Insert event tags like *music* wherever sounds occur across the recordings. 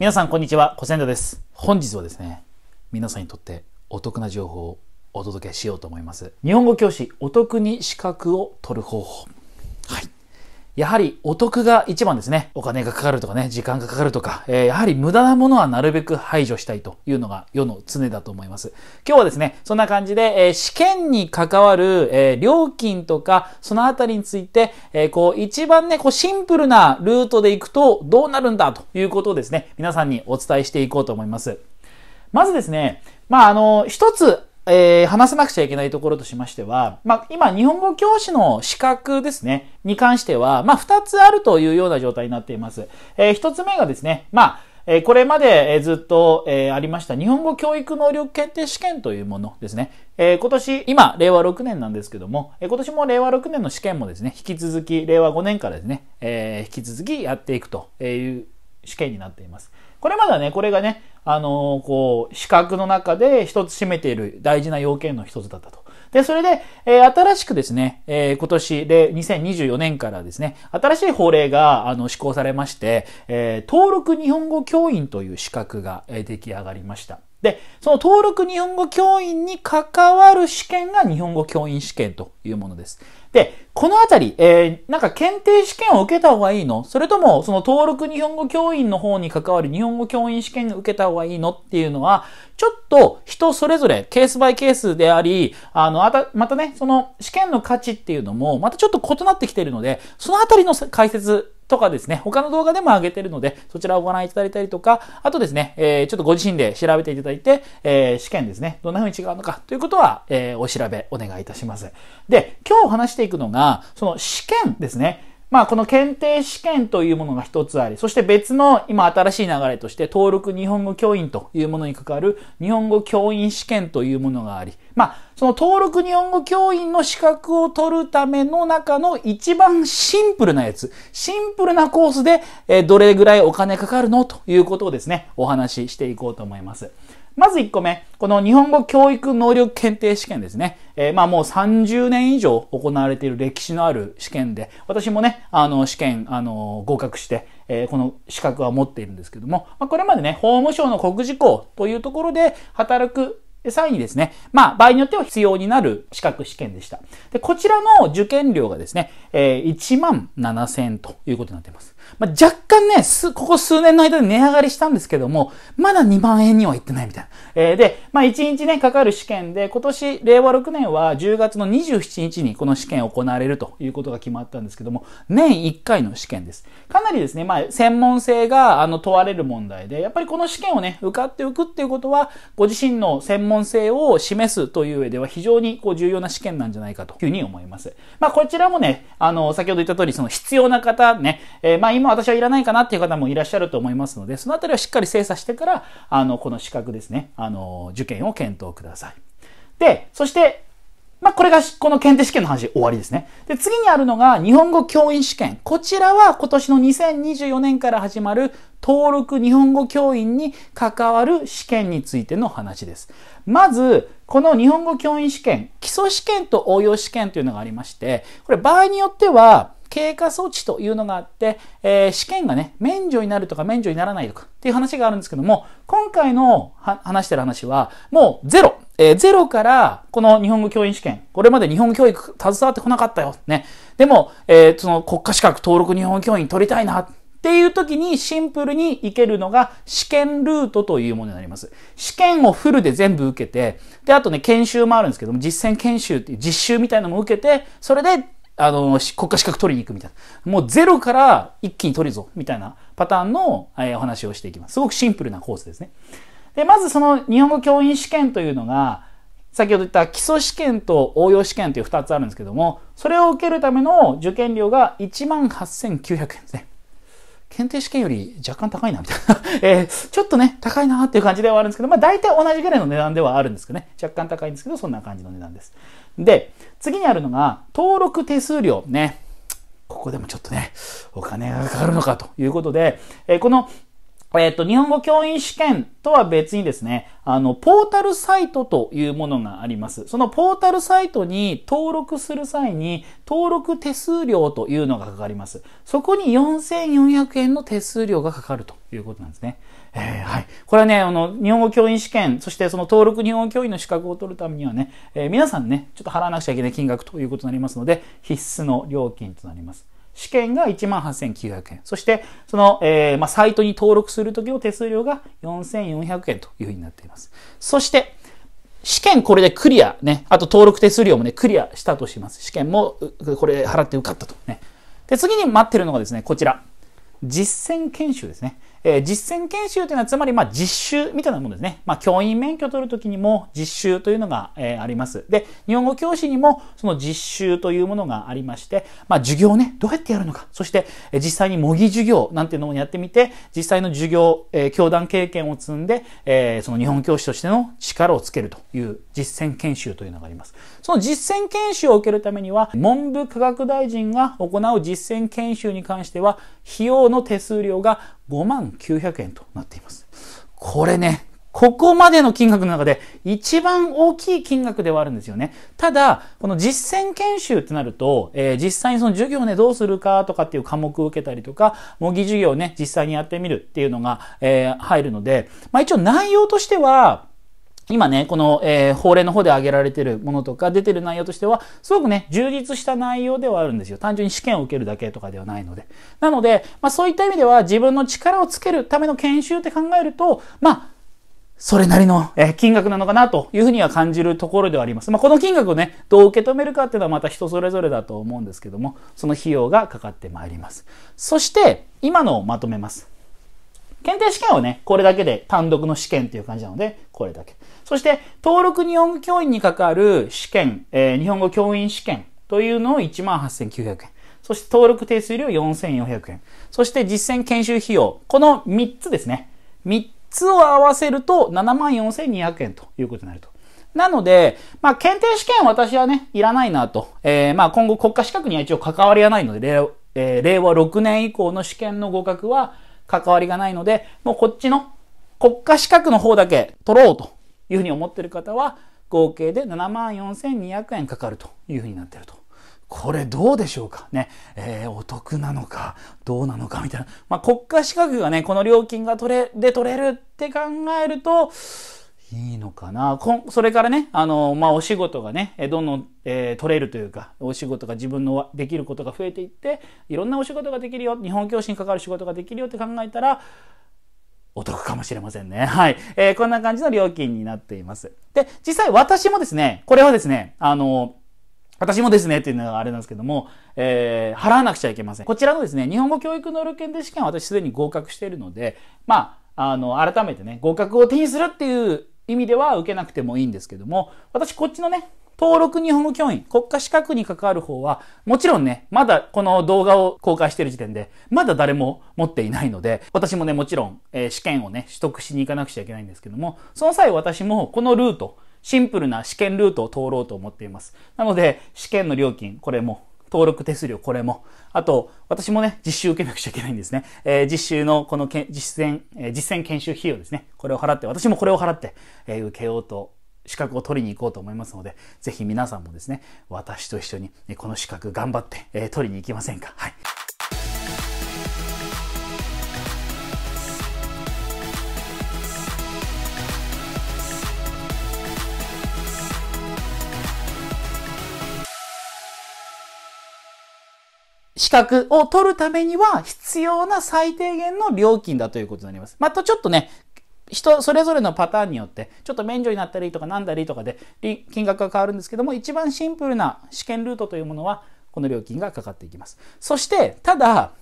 皆さんこんにちは、小千田です。本日はですね、皆さんにとってお得な情報をお届けしようと思います。日本語教師お得に資格を取る方法。はい。やはりお得が一番ですね。お金がかかるとかね、時間がかかるとか、えー、やはり無駄なものはなるべく排除したいというのが世の常だと思います。今日はですね、そんな感じで、えー、試験に関わる、えー、料金とか、そのあたりについて、えこう一番ね、こうシンプルなルートで行くとどうなるんだということをですね、皆さんにお伝えしていこうと思います。まずですね、まあ、あの、一つえー、話さなくちゃいけないところとしましては、まあ、今、日本語教師の資格ですね、に関しては、まあ、つあるというような状態になっています。えー、つ目がですね、まあ、えこれまでずっと、えありました日本語教育能力検定試験というものですね。え今年、今、令和6年なんですけども、え今年も令和6年の試験もですね、引き続き、令和5年からですね、え引き続きやっていくという試験になっています。これまだね、これがね、あのー、こう、資格の中で一つ占めている大事な要件の一つだったと。で、それで、えー、新しくですね、えー、今年で2024年からですね、新しい法令があの施行されまして、えー、登録日本語教員という資格が、えー、出来上がりました。で、その登録日本語教員に関わる試験が日本語教員試験というものです。で、このあたり、えー、なんか検定試験を受けた方がいいのそれとも、その登録日本語教員の方に関わる日本語教員試験を受けた方がいいのっていうのは、ちょっと人それぞれケースバイケースであり、あの、あた、またね、その試験の価値っていうのも、またちょっと異なってきているので、そのあたりの解説とかですね、他の動画でも上げてるので、そちらをご覧いただいたりとか、あとですね、えー、ちょっとご自身で調べていただいて、えー、試験ですね、どんな風に違うのかということは、えー、お調べお願いいたします。で、今日話していくのが、その試験ですね。まあ、この検定試験というものが一つあり、そして別の今新しい流れとして登録日本語教員というものに関わる日本語教員試験というものがあり、まあ、その登録日本語教員の資格を取るための中の一番シンプルなやつ、シンプルなコースで、えどれぐらいお金かかるのということをですね、お話ししていこうと思います。まず1個目、この日本語教育能力検定試験ですね。えー、まあもう30年以上行われている歴史のある試験で、私もね、あの試験、あの、合格して、えー、この資格は持っているんですけども、まあ、これまでね、法務省の国事校というところで働くで、さらにですね、まあ、場合によっては必要になる資格試験でした。で、こちらの受験料がですね、えー、1万7000円ということになっています。まあ、若干ね、す、ここ数年の間で値上がりしたんですけども、まだ2万円にはいってないみたいな。えー、で、まあ、1日ね、かかる試験で、今年、令和6年は10月の27日にこの試験行われるということが決まったんですけども、年1回の試験です。かなりですね、まあ、専門性が、あの、問われる問題で、やっぱりこの試験をね、受かっておくっていうことは、ご自身の専門門性を示すという上では非常にこう重要な試験なんじゃないかというふうに思います。まあこちらもね、あの、先ほど言った通りその必要な方ね、えー、まあ今私はいらないかなっていう方もいらっしゃると思いますので、そのあたりはしっかり精査してから、あの、この資格ですね、あの、受験を検討ください。で、そして、まあ、これがこの検定試験の話終わりですね。で、次にあるのが日本語教員試験。こちらは今年の2024年から始まる登録日本語教員に関わる試験についての話です。まず、この日本語教員試験、基礎試験と応用試験というのがありまして、これ場合によっては、経過措置というのがあって、えー、試験がね、免除になるとか免除にならないとかっていう話があるんですけども、今回の話してる話は、もうゼロえー、ゼロからこの日本語教員試験、これまで日本語教育携わってこなかったよ。ね。でも、えー、その国家資格登録日本語教員取りたいな。っていう時にシンプルに行けるのが試験ルートというものになります。試験をフルで全部受けて、で、あとね、研修もあるんですけども、実践研修っていう実習みたいなのも受けて、それで、あの、国家資格取りに行くみたいな。もうゼロから一気に取るぞ、みたいなパターンの、えー、お話をしていきます。すごくシンプルなコースですね。で、まずその日本語教員試験というのが、先ほど言った基礎試験と応用試験という2つあるんですけども、それを受けるための受験料が18,900円ですね。検定試験より若干高いな、みたいな *laughs* えー、ちょっとね、高いなっていう感じではあるんですけど、まあ大体同じぐらいの値段ではあるんですけどね。若干高いんですけど、そんな感じの値段です。で、次にあるのが、登録手数料ね。ここでもちょっとね、お金がかかるのかということで、えー、このえっ、と、日本語教員試験とは別にですね、あの、ポータルサイトというものがあります。そのポータルサイトに登録する際に、登録手数料というのがかかります。そこに4400円の手数料がかかるということなんですね。えー、はい。これはね、あの、日本語教員試験、そしてその登録日本語教員の資格を取るためにはね、えー、皆さんね、ちょっと払わなくちゃいけない金額ということになりますので、必須の料金となります。試験が18,900円。そして、その、えー、まあ、サイトに登録するときの手数料が4,400円というふうになっています。そして、試験これでクリアね、あと登録手数料もね、クリアしたとします。試験もこれ払って受かったとね。で、次に待ってるのがですね、こちら。実践研修ですね。えー、実践研修というのはつまりまあ実習みたいなものですね。まあ、教員免許取るときにも実習というのが、えー、あります。で、日本語教師にもその実習というものがありまして、まあ、授業ね、どうやってやるのか、そして、えー、実際に模擬授業なんていうのをやってみて、実際の授業、えー、教団経験を積んで、えー、その日本教師としての力をつけるという実践研修というのがあります。その実践研修を受けるためには、文部科学大臣が行う実践研修に関しては、費用の手数料が5万900円となっています。これね、ここまでの金額の中で一番大きい金額ではあるんですよね。ただ、この実践研修ってなると、えー、実際にその授業ね、どうするかとかっていう科目を受けたりとか、模擬授業ね、実際にやってみるっていうのが、えー、入るので、まあ一応内容としては、今ね、この、えー、法令の方で挙げられてるものとか出てる内容としては、すごくね、充実した内容ではあるんですよ。単純に試験を受けるだけとかではないので。なので、まあそういった意味では自分の力をつけるための研修って考えると、まあ、それなりの、え金額なのかなというふうには感じるところではあります。まあ、この金額をね、どう受け止めるかっていうのはまた人それぞれだと思うんですけども、その費用がかかってまいります。そして、今のをまとめます。検定試験はね、これだけで単独の試験という感じなので、これだけ。そして、登録日本語教員に関わる試験、えー、日本語教員試験というのを18,900円。そして登録手数料4,400円。そして実践研修費用。この3つですね。3つを合わせると74,200円ということになると。なので、まあ、検定試験私はね、いらないなと。えー、まあ、今後国家資格には一応関わりはないので、令,、令和6年以降の試験の合格は、関わりがないので、もうこっちの国家資格の方だけ取ろうというふうに思ってる方は、合計で74,200円かかるというふうになってると。これどうでしょうかね。えー、お得なのか、どうなのかみたいな。まあ、国家資格がね、この料金が取れ、で取れるって考えると、いいのかな。それからね、あの、まあ、お仕事がね、どんどん、えー、取れるというか、お仕事が自分のできることが増えていって、いろんなお仕事ができるよ、日本教師に関わる仕事ができるよって考えたら、お得かもしれませんね。*laughs* はい。えー、こんな感じの料金になっています。で、実際私もですね、これはですね、あの、私もですねっていうのがあれなんですけども、えー、払わなくちゃいけません。こちらのですね、日本語教育能力検定試験は私すでに合格しているので、まあ、あの、改めてね、合格を手にするっていう意味では受けなくてもいいんですけども、私こっちのね、登録日本語教員、国家資格に関わる方は、もちろんね、まだこの動画を公開している時点で、まだ誰も持っていないので、私もね、もちろん、えー、試験をね、取得しに行かなくちゃいけないんですけども、その際私もこのルート、シンプルな試験ルートを通ろうと思っています。なので、試験の料金、これも登録手数料これも。あと、私もね、実習受けなくちゃいけないんですね。えー、実習のこのけ実践、えー、実践研修費用ですね。これを払って、私もこれを払って、えー、受けようと資格を取りに行こうと思いますので、ぜひ皆さんもですね、私と一緒にこの資格頑張って、えー、取りに行きませんか。はい。資格を取るためには必要な最低限の料金だということになります。またちょっとね、人それぞれのパターンによってちょっと免除になったりとかなんだりとかで金額が変わるんですけども一番シンプルな試験ルートというものはこの料金がかかっていきます。そしてただ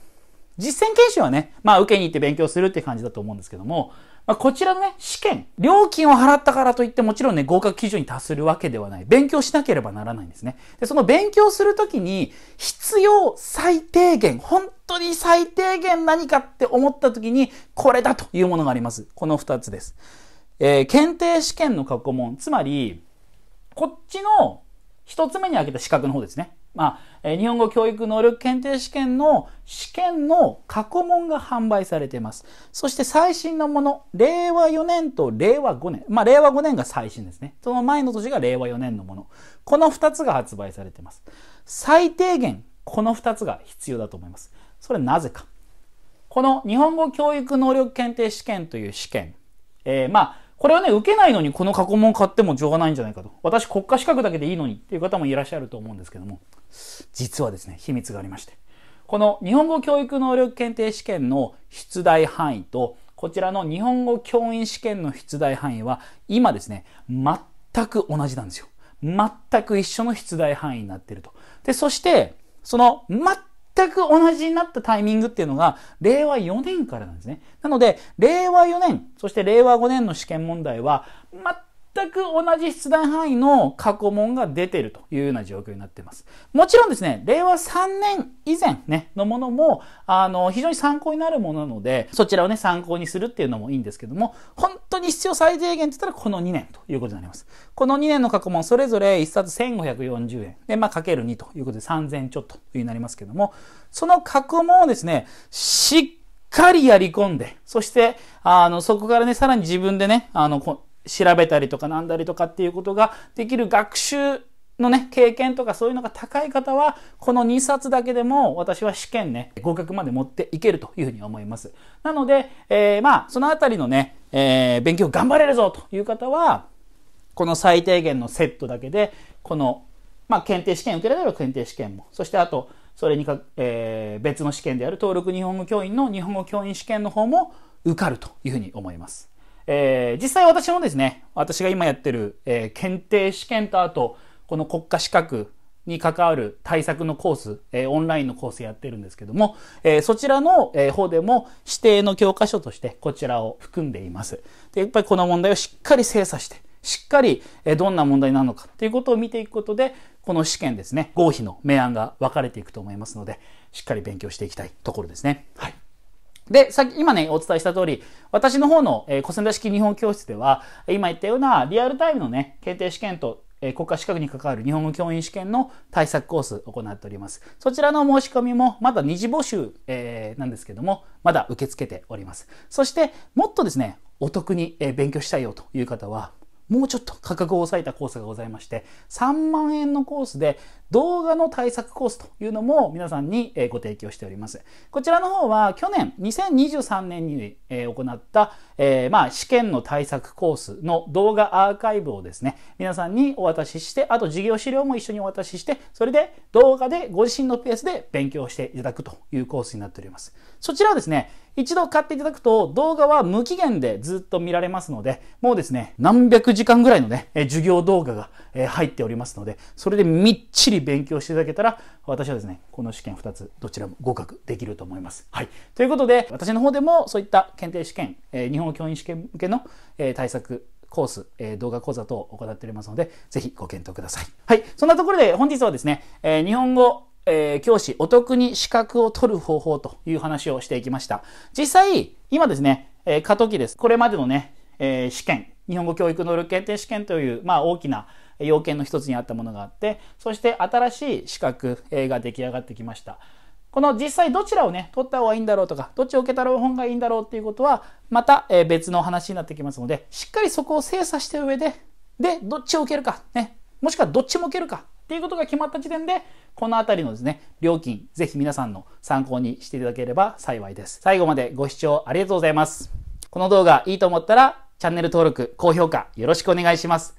実践研修はね、まあ受けに行って勉強するって感じだと思うんですけども、まあ、こちらのね、試験、料金を払ったからといってもちろんね、合格基準に達するわけではない。勉強しなければならないんですね。で、その勉強するときに、必要最低限、本当に最低限何かって思ったときに、これだというものがあります。この2つです。えー、検定試験の過去問、つまり、こっちの1つ目に挙げた資格の方ですね。まあ、えー、日本語教育能力検定試験の試験の過去問が販売されています。そして最新のもの、令和4年と令和5年。まあ、令和5年が最新ですね。その前の年が令和4年のもの。この2つが発売されています。最低限、この2つが必要だと思います。それなぜか。この日本語教育能力検定試験という試験、えー、まあ、これはね、受けないのにこの過去問買ってもしょうがないんじゃないかと。私国家資格だけでいいのにっていう方もいらっしゃると思うんですけども、実はですね、秘密がありまして。この日本語教育能力検定試験の出題範囲と、こちらの日本語教員試験の出題範囲は、今ですね、全く同じなんですよ。全く一緒の出題範囲になっていると。で、そして、その全全く同じになったタイミングっていうのが、令和4年からなんですね。なので、令和4年、そして令和5年の試験問題は、全く同じ出題範囲の過去問が出ているというような状況になっています。もちろんですね、令和3年以前ね、のものも、あの、非常に参考になるものなので、そちらをね、参考にするっていうのもいいんですけども、本当に必要最低限って言ったらこの2年ということになります。この2年の過去問、それぞれ1冊1540円。で、まあ、かける2ということで3000ちょっとといううになりますけども、その過去問をですね、しっかりやり込んで、そして、あの、そこからね、さらに自分でね、あの、調べたりとかなんだりとかっていうことができる学習のね、経験とかそういうのが高い方は、この2冊だけでも私は試験ね、合格まで持っていけるというふうに思います。なので、えー、まあ、そのあたりのね、えー、勉強頑張れるぞという方は、この最低限のセットだけで、この、まあ、検定試験受けられる検定試験も、そしてあと、それにか、えー、別の試験である登録日本語教員の日本語教員試験の方も受かるというふうに思います。えー、実際私もですね、私が今やってる、えー、検定試験とあと、この国家資格に関わる対策のコース、えー、オンラインのコースやってるんですけども、えー、そちらの、えー、方でも指定の教科書としてこちらを含んでいます。で、やっぱりこの問題をしっかり精査して、しっかり、えー、どんな問題なのかということを見ていくことで、この試験ですね、合否の明暗が分かれていくと思いますので、しっかり勉強していきたいところですね。はい。で、さっき、今ね、お伝えした通り、私の方の、えー、古戦田式日本教室では、今言ったようなリアルタイムのね、検定試験と、えー、国家資格に関わる日本語教員試験の対策コースを行っております。そちらの申し込みも、まだ二次募集、えー、なんですけども、まだ受け付けております。そして、もっとですね、お得に、えー、勉強したいよという方は、もうちょっと価格を抑えたコースがございまして、3万円のコースで動画の対策コースというのも皆さんにご提供しております。こちらの方は去年2023年に行った、えまあ、試験の対策コースの動画アーカイブをですね、皆さんにお渡しして、あと授業資料も一緒にお渡しして、それで動画でご自身のペースで勉強していただくというコースになっております。そちらはですね、一度買っていただくと動画は無期限でずっと見られますので、もうですね、何百時間ぐらいのね、授業動画が入っておりますので、それでみっちり勉強していただけたら、私はですね、この試験2つ、どちらも合格できると思います。はい。ということで、私の方でもそういった検定試験、え日本教員試験向けの、え対策、コース、え動画講座等を行っておりますので、ぜひご検討ください。はい。そんなところで本日はですね、え日本語えー、教師お得に資格を取る方法という話をしていきました。実際、今ですね、えー、過渡期です。これまでのね、えー、試験、日本語教育能力検定試験という、まあ大きな、要件の一つにあったものがあって、そして新しい資格が出来上がってきました。この実際どちらをね、取った方がいいんだろうとか、どっちを受けた方がいいんだろうっていうことは、また別の話になってきますので、しっかりそこを精査した上で、で、どっちを受けるか、ね、もしくはどっちも受けるかっていうことが決まった時点で、この辺りのですね、料金、ぜひ皆さんの参考にしていただければ幸いです。最後までご視聴ありがとうございます。この動画いいと思ったら、チャンネル登録、高評価よろしくお願いします。